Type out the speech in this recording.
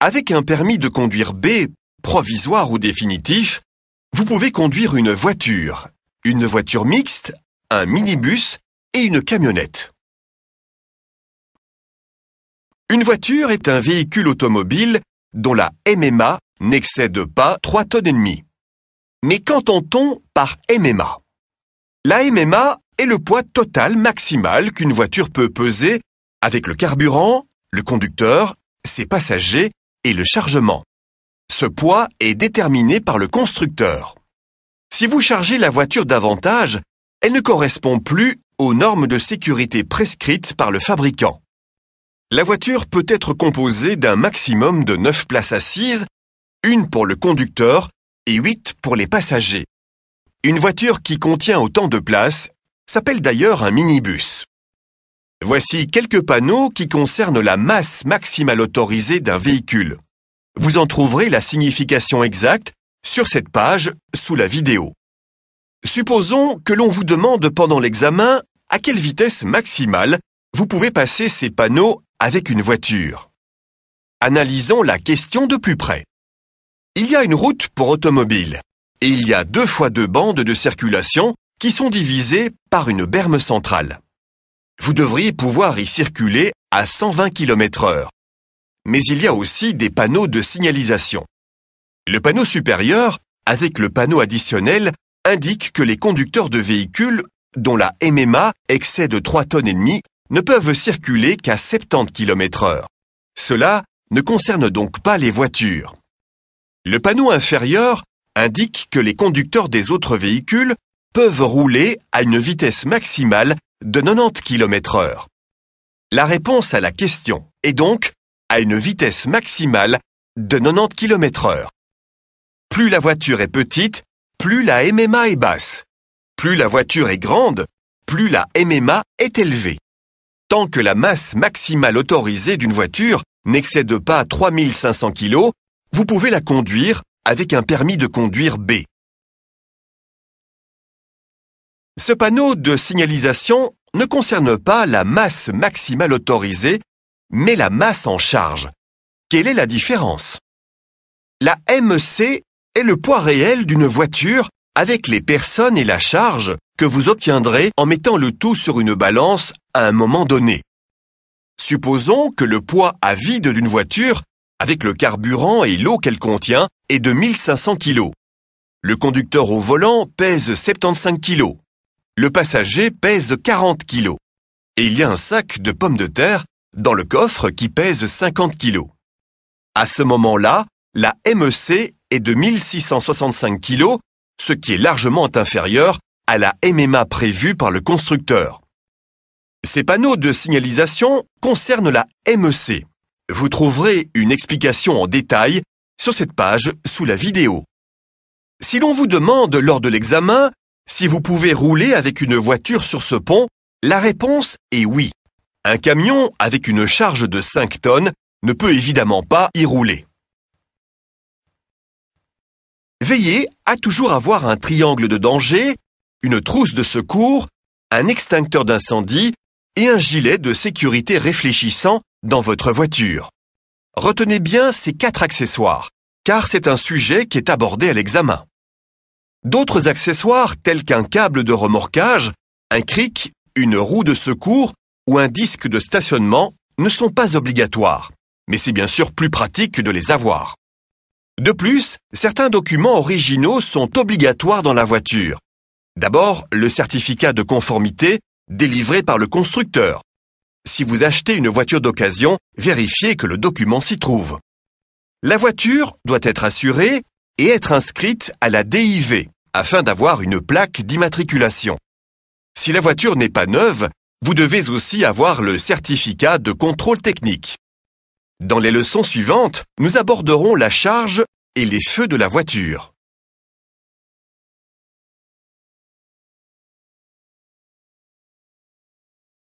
Avec un permis de conduire B, provisoire ou définitif, vous pouvez conduire une voiture, une voiture mixte, un minibus et une camionnette. Une voiture est un véhicule automobile dont la MMA n'excède pas 3 tonnes et demie. Mais qu'entend-on par MMA La MMA est le poids total maximal qu'une voiture peut peser avec le carburant, le conducteur, ses passagers et le chargement. Ce poids est déterminé par le constructeur. Si vous chargez la voiture davantage, elle ne correspond plus aux normes de sécurité prescrites par le fabricant. La voiture peut être composée d'un maximum de 9 places assises, une pour le conducteur et 8 pour les passagers. Une voiture qui contient autant de places s'appelle d'ailleurs un minibus. Voici quelques panneaux qui concernent la masse maximale autorisée d'un véhicule. Vous en trouverez la signification exacte sur cette page sous la vidéo. Supposons que l'on vous demande pendant l'examen à quelle vitesse maximale vous pouvez passer ces panneaux avec une voiture. Analysons la question de plus près. Il y a une route pour automobile et il y a deux fois deux bandes de circulation qui sont divisées par une berme centrale vous devriez pouvoir y circuler à 120 km heure. Mais il y a aussi des panneaux de signalisation. Le panneau supérieur, avec le panneau additionnel, indique que les conducteurs de véhicules dont la MMA excède 3,5 tonnes et ne peuvent circuler qu'à 70 km heure. Cela ne concerne donc pas les voitures. Le panneau inférieur indique que les conducteurs des autres véhicules peuvent rouler à une vitesse maximale de 90 km heure. La réponse à la question est donc à une vitesse maximale de 90 km heure. Plus la voiture est petite, plus la MMA est basse. Plus la voiture est grande, plus la MMA est élevée. Tant que la masse maximale autorisée d'une voiture n'excède pas 3500 kg, vous pouvez la conduire avec un permis de conduire B. Ce panneau de signalisation ne concerne pas la masse maximale autorisée, mais la masse en charge. Quelle est la différence La M.C. est le poids réel d'une voiture avec les personnes et la charge que vous obtiendrez en mettant le tout sur une balance à un moment donné. Supposons que le poids à vide d'une voiture, avec le carburant et l'eau qu'elle contient, est de 1500 kg. Le conducteur au volant pèse 75 kg. Le passager pèse 40 kg Et il y a un sac de pommes de terre dans le coffre qui pèse 50 kg. À ce moment-là, la MEC est de 1665 kg, ce qui est largement inférieur à la MMA prévue par le constructeur. Ces panneaux de signalisation concernent la MEC. Vous trouverez une explication en détail sur cette page sous la vidéo. Si l'on vous demande lors de l'examen si vous pouvez rouler avec une voiture sur ce pont, la réponse est oui. Un camion avec une charge de 5 tonnes ne peut évidemment pas y rouler. Veillez à toujours avoir un triangle de danger, une trousse de secours, un extincteur d'incendie et un gilet de sécurité réfléchissant dans votre voiture. Retenez bien ces quatre accessoires, car c'est un sujet qui est abordé à l'examen. D'autres accessoires tels qu'un câble de remorquage, un cric, une roue de secours ou un disque de stationnement ne sont pas obligatoires, mais c'est bien sûr plus pratique de les avoir. De plus, certains documents originaux sont obligatoires dans la voiture. D'abord, le certificat de conformité délivré par le constructeur. Si vous achetez une voiture d'occasion, vérifiez que le document s'y trouve. La voiture doit être assurée et être inscrite à la DIV, afin d'avoir une plaque d'immatriculation. Si la voiture n'est pas neuve, vous devez aussi avoir le certificat de contrôle technique. Dans les leçons suivantes, nous aborderons la charge et les feux de la voiture.